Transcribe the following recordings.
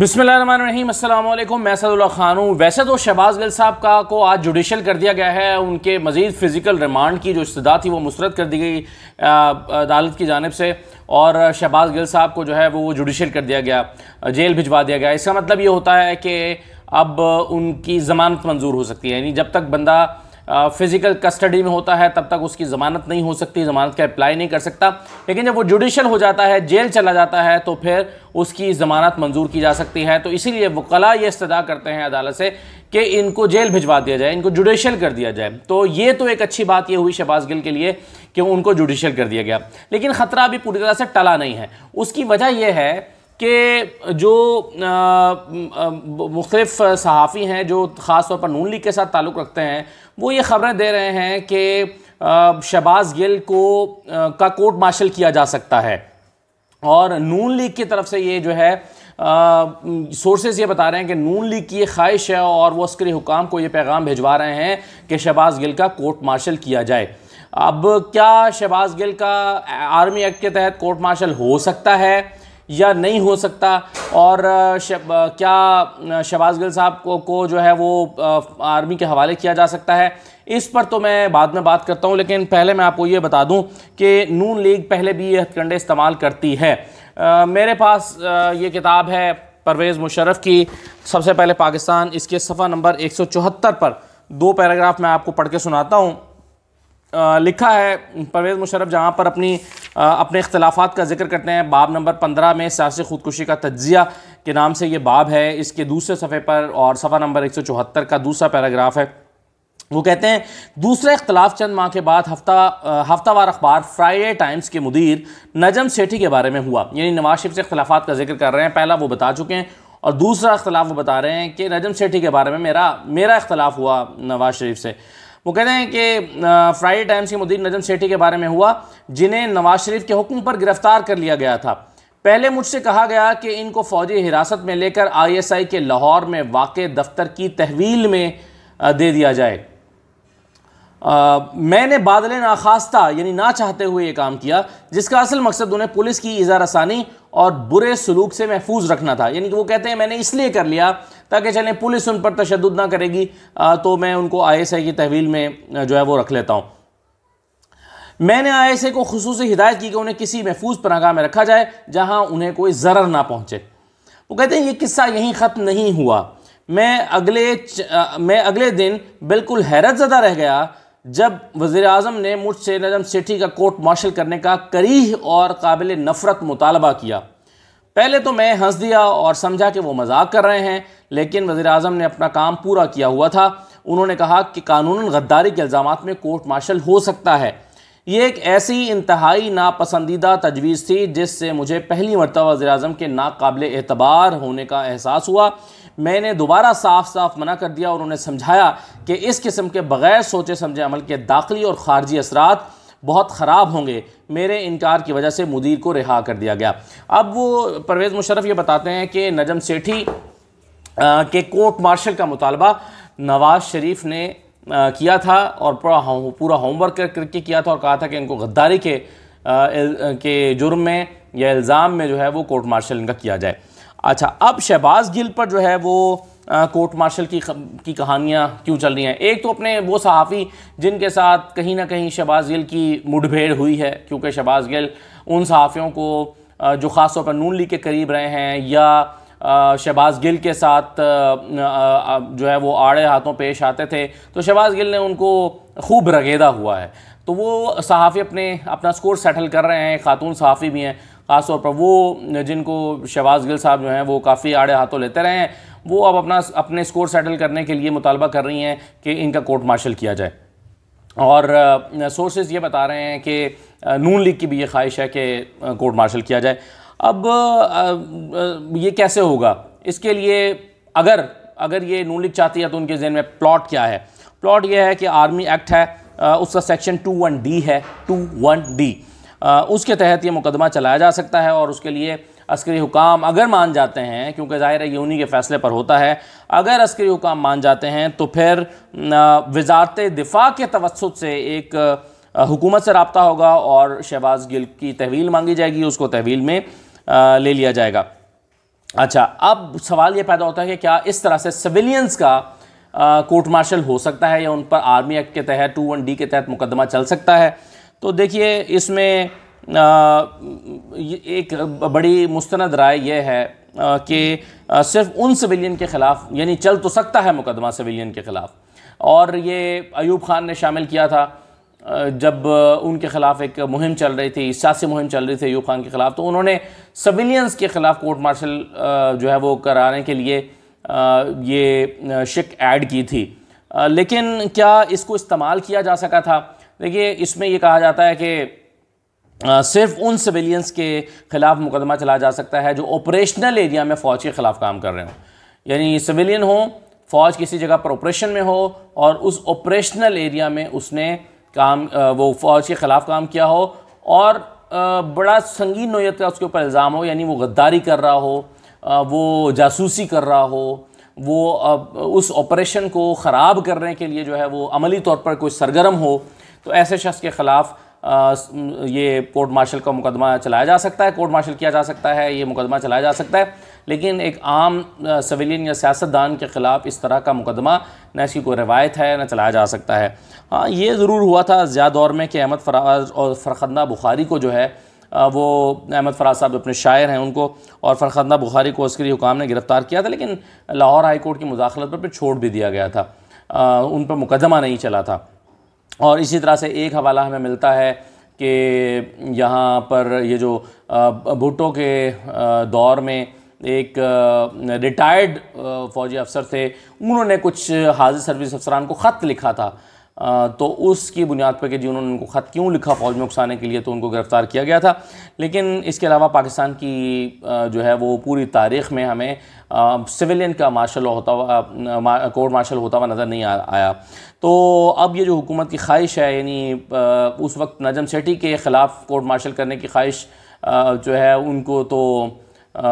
बसमिलकुम मैं सदुल्ला खान हूँ वैसे तो शहबाज गिल साहब का को आज जुडिशल कर दिया गया है उनके मज़ीद फ़िज़िकल रिमांड की जो इस्तः थी वो मुस्रद कर दी गई अदालत की जानब से और शहबाज गिल साहब को जो है वो जुडिशल कर दिया गया जेल भिजवा दिया गया इसका मतलब ये होता है कि अब उनकी ज़मानत मंजूर हो सकती है यानी जब तक बंदा फिज़िकल कस्टडी में होता है तब तक उसकी ज़मानत नहीं हो सकती ज़मानत का अप्लाई नहीं कर सकता लेकिन जब वो जुडिशल हो जाता है जेल चला जाता है तो फिर उसकी ज़मानत मंजूर की जा सकती है तो इसीलिए वकला ये इस्तः करते हैं अदालत से कि इनको जेल भिजवा दिया जाए इनको जुडिशल कर दिया जाए तो ये तो एक अच्छी बात ये हुई शहबाज गिल के लिए कि उनको जुडिशल कर दिया गया लेकिन ख़तरा अभी पूरी तरह से टला नहीं है उसकी वजह यह है कि जो मुख्तलिफ सहाफ़ी हैं जो ख़ास तौर पर नून लीग के साथ ताल्लुक़ रखते हैं वो ये ख़बरें दे रहे हैं कि शहबाज़ गिल को का कोर्ट मार्शल किया जा सकता है और नून लीग की तरफ से ये जो है सोर्सेज ये बता रहे हैं कि नून लीग की ये ख्वाहिश है और वो अस्करी हुकाम को ये पैगाम भिजवा रहे हैं कि शहबाज़ गिल का कोर्ट मार्शल किया जाए अब क्या शहबाज़ गिल का आर्मी एक्ट के तहत कोर्ट मार्शल हो सकता है या नहीं हो सकता और शब, क्या शहबाज गिल साहब को, को जो है वो आर्मी के हवाले किया जा सकता है इस पर तो मैं बाद में बात करता हूँ लेकिन पहले मैं आपको ये बता दूँ कि नून लीग पहले भी ये हथकंडे इस्तेमाल करती है आ, मेरे पास आ, ये किताब है परवेज़ मुशरफ की सबसे पहले पाकिस्तान इसके सफ़ा नंबर एक पर दो पैराग्राफ मैं आपको पढ़ के सुनाता हूँ लिखा है परवेज़ मुशरफ जहाँ पर अपनी अपने अख्तलाफात का जिक्र करते हैं बाब नंबर पंद्रह में सियासी खुदकुशी का तज्जिया के नाम से ये बाब है इसके दूसरे सफ़े पर और सफ़ा नंबर एक सौ चौहत्तर का दूसरा पैराग्राफ है वो कहते हैं दूसरे अख्तलाफ चंद माह के बाद हफ्ता हफ्तावार अखबार फ्राइडे टाइम्स के मुदीर नजम सेठी के बारे में हुआ यानी नवाज शरीफ से अख्तलाफा का जिक्र कर रहे हैं पहला वो बता चुके हैं और दूसरा अख्तलाफ वो बता रहे हैं कि नजम सेठी के बारे में मेरा मेरा अख्तलाफ हुआ नवाज शरीफ से वो कहते हैं कि फ्राइडे टाइम्स के मुदीन नजम सेठी के बारे में हुआ जिन्हें नवाज शरीफ के हुक्म पर गिरफ्तार कर लिया गया था पहले मुझसे कहा गया कि इनको फौजी हिरासत में लेकर आईएसआई के लाहौर में वाक़ दफ्तर की तहवील में दे दिया जाए आ, मैंने बादल नाखास्ता यानी ना चाहते हुए ये काम किया जिसका असल मकसद उन्हें पुलिस की इजारसानी और बुरे सलूक से महफूज रखना था यानी कि वो कहते हैं मैंने इसलिए कर लिया ताकि चलें पुलिस उन पर तशद ना करेगी तो मैं उनको आई एस आई की तहवील में जो है वो रख लेता हूँ मैंने आई एस आई को खसूस हिदायत की कि उन्हें किसी महफूज पनागाह में रखा जाए जहाँ उन्हें कोई ज़र्र ना पहुँचे वो कहते हैं ये किस्सा यहीं ख़त्म नहीं हुआ मैं अगले च, आ, मैं अगले दिन बिल्कुल हैरत ज़दा रह गया जब वज़ी अजम ने मुझसे नजम सेठी का कोर्ट मार्शल करने का करीह और काबिल नफ़रत मुतालबा किया पहले तो मैं हंस दिया और समझा कि वो मजाक कर रहे हैं लेकिन वज़ी अजम ने अपना काम पूरा किया हुआ था उन्होंने कहा कि कानून गद्दारी के इल्ज़ाम में कोर्ट मार्शल हो सकता है ये एक ऐसी इंतहाई नापसंदीदा तजवीज़ थी जिससे मुझे पहली मरतबा वज़ी अजम के नाकबिल एतबार होने का एहसास हुआ मैंने दोबारा साफ साफ मना कर दिया और उन्हें समझाया कि इस किस्म के बग़ैर सोचे समझे अमल के दाखिली और ख़ारजी असरात बहुत ख़राब होंगे मेरे इनकार की वजह से मुदीर को रिहा कर दिया गया अब वो परवेज़ मुशरफ ये बताते हैं कि नजम सेठी के कोर्ट मार्शल का मुतालबा नवाज शरीफ ने आ, किया था और पूरा होम पूरा होमवर्क करके किया था और कहा था कि इनको गद्दारी के आ, के जुर्म में या इल्ज़ाम में जो है वो कोर्ट मार्शल इनका किया जाए अच्छा अब शहबाज गिल पर जो है वो कोर्ट मार्शल की की कहानियाँ क्यों चल रही हैं एक तो अपने वो सहाफ़ी जिनके साथ कहीं ना कहीं शबाज गिल की मुठभेड़ हुई है क्योंकि शबाज गिल उन सहाफ़ियों को जो ख़ास तौर पर नून लीग के करीब रहे हैं या शहबाज गिल के साथ जो है वो आड़े हाथों पेश आते थे तो शहबाज गिल ने उनको खूब रगेदा हुआ है तो वो सहाफ़ी अपने अपना स्कोर सेटल कर रहे हैं खातून सहाफ़ी भी हैं ख़ासतौर पर वो जिनको शहबाज गिल साहब जो हैं वो काफ़ी आड़े हाथों लेते रहे हैं वो अब अपना अपने स्कोर सेटल करने के लिए मुतालबा कर रही हैं कि इनका कोर्ट मार्शल किया जाए और सोर्सेज ये बता रहे हैं कि नून लीग की भी ये ख्वाहिश है कि कोर्ट मार्शल किया जाए अब ये कैसे होगा इसके लिए अगर अगर ये नून लीग चाहती है तो उनके जहन में प्लॉट क्या है प्लॉट ये है कि आर्मी एक्ट है उसका section two one D two one one डी उसके तहत ये मुकदमा चलाया जा सकता है और उसके लिए अस्करी हुकाम अगर मान जाते हैं क्योंकि ज़ाहिर है ये उन्हीं के फ़ैसले पर होता है अगर अस्करी हुकाम मान जाते हैं तो फिर वजारत दिफा के तवसत से एक हुकूमत से रबता होगा और शहबाज गिल की तहवील मांगी जाएगी उसको तहवील में ले लिया जाएगा अच्छा अब सवाल ये पैदा होता है कि क्या इस तरह से सिविलियंस का कोर्ट मार्शल हो सकता है या उन पर आर्मी एक्ट के तहत टू वन डी के तहत मुकदमा चल सकता है तो देखिए इसमें एक बड़ी मुस्ंद राय यह है कि सिर्फ उन सिविलियन के ख़िलाफ़ यानी चल तो सकता है मुकदमा सिविलियन के ख़िलाफ़ और ये अयूब ख़ान ने शामिल किया था जब उनके ख़िलाफ़ एक मुहिम चल रही थी सियासी मुहिम चल रही थी अयूब ख़ान के ख़िलाफ़ तो उन्होंने सिविलियंस के ख़िलाफ़ कोर्ट मार्शल जो है वो कराने के लिए ये शिक ऐड की थी लेकिन क्या इसको इस्तेमाल किया जा सका था देखिए इसमें ये कहा जाता है कि सिर्फ उन सिविलियंस के ख़िलाफ़ मुकदमा चला जा सकता है जो ऑपरेशनल एरिया में फ़ौज के ख़िलाफ़ काम कर रहे हों यानी सिविलियन हो फ़ौज किसी जगह पर ऑपरेशन में हो और उस ऑपरेशनल एरिया में उसने काम वो फ़ौज के ख़िलाफ़ काम किया हो और बड़ा संगीन नोयत का उसके ऊपर इल्ज़ाम हो यानी वो गद्दारी कर रहा हो वो जासूसी कर रहा हो वो उस ऑपरेशन को ख़राब करने के लिए जो है वो अमली तौर पर कोई सरगर्म हो तो ऐसे शख्स के ख़िलाफ़ ये कोर्ट मार्शल का मुकदमा चलाया जा सकता है कोर्ट मार्शल किया जा सकता है ये मुकदमा चलाया जा सकता है लेकिन एक आम सिविलियन या सियासतदान के ख़िलाफ़ इस तरह का मुकदमा न इसकी कोई रवायत है ना चलाया जा सकता है हाँ ये ज़रूर हुआ था ज़्यादा दौर में कि अहमद फराज और फ़रखंदा बुखारी को जो है वो अहमद फराज साहब अपने शायर हैं उनको और फ़रखंदा बुखारी को उसके लिए हुकाम ने गिरफ़्तार किया था लेकिन लाहौर हाई कोर्ट की मुदाखलत पर छोड़ भी दिया गया था आ, उन पर मुकदमा नहीं चला था और इसी तरह से एक हवाला हमें मिलता है कि यहाँ पर ये जो भुटो के दौर में एक रिटायर्ड फ़ौजी अफ़सर थे उन्होंने कुछ हाजिर सर्विस अफसरान को ख़त लिखा था तो उसकी बुनियाद पर कि जी उन्होंने उनको ख़त क्यों लिखा फ़ौज में उकसाने के लिए तो उनको गिरफ़्तार किया गया था लेकिन इसके अलावा पाकिस्तान की जो है वो पूरी तारीख़ में हमें सिविलियन का मार्शल होता हुआ कोर्ट मार्शल होता हुआ नज़र नहीं आ, आया तो अब ये जो हुकूमत की ख्वाहिश है यानी उस वक्त नजम सेठी के ख़िलाफ़ कोर्ट मार्शल करने की ख्वाहिश जो है उनको तो आ,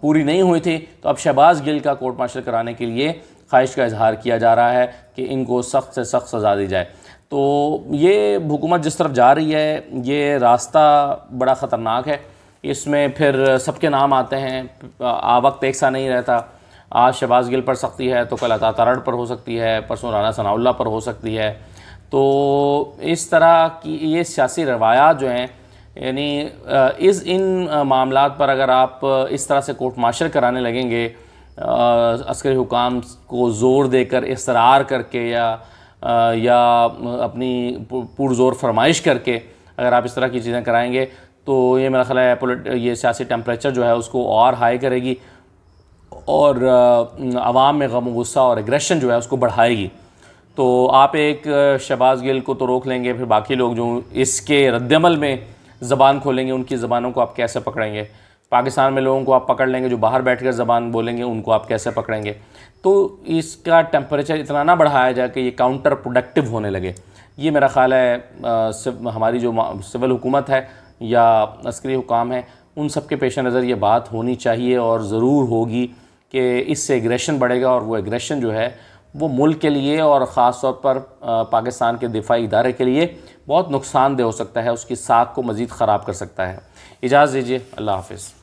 पूरी नहीं हुई थी तो अब शहबाज गिल का कोर्ट मार्शल कराने के लिए ख्वाहिश का इजहार किया जा रहा है कि इनको सख्त से सख्त सज़ा दी जाए तो ये हुकूमत जिस तरफ जा रही है ये रास्ता बड़ा ख़तरनाक है इसमें फिर सबके नाम आते हैं आ वक्त एक सा नहीं रहता आज शहबाज गिल पर सकती है तो कल अता तरड़ पर हो सकती है परसों राना सनाउल्ला पर हो सकती है तो इस तरह की ये सियासी रवायात जो हैं यानी इस इन मामला पर अगर आप इस तरह से कोर्ट मार्शल कराने लगेंगे अस्करी हुकाम को ज़ोर देकर इसरार करके या आ, या अपनी पुरज़ोर फरमाइश करके अगर आप इस तरह की चीज़ें कराएंगे तो ये मेरा ख्याल है ये सियासी टेम्परेचर जो है उसको और हाई करेगी और आवाम में गम गुस्सा और एग्रेशन जो है उसको बढ़ाएगी तो आप एक शहबाज़ गिल को तो रोक लेंगे फिर बाकी लोग जो इसके रद्दमल में ज़बान खोलेंगे उनकी ज़बानों को आप कैसे पकड़ेंगे पाकिस्तान में लोगों को आप पकड़ लेंगे जो बाहर बैठ कर ज़बान बोलेंगे उनको आप कैसे पकड़ेंगे तो इसका टेम्परेचर इतना ना बढ़ाया जाए कि ये काउंटर प्रोडक्टिव होने लगे ये मेरा ख़्याल है आ, हमारी जो सिविल हुकूमत है या अस्करी हुकाम है उन सब के पेश नज़र ये बात होनी चाहिए और ज़रूर होगी कि इससे एग्रेशन बढ़ेगा और वो एग्रेशन जो है वो मुल्क के लिए और ख़ास तौर पर पाकिस्तान के दिफाई इदारे के लिए बहुत नुकसानदेह हो सकता है उसकी साख को मज़ीद ख़राब कर सकता है इजाज़त दीजिए अल्लाह हाफिज़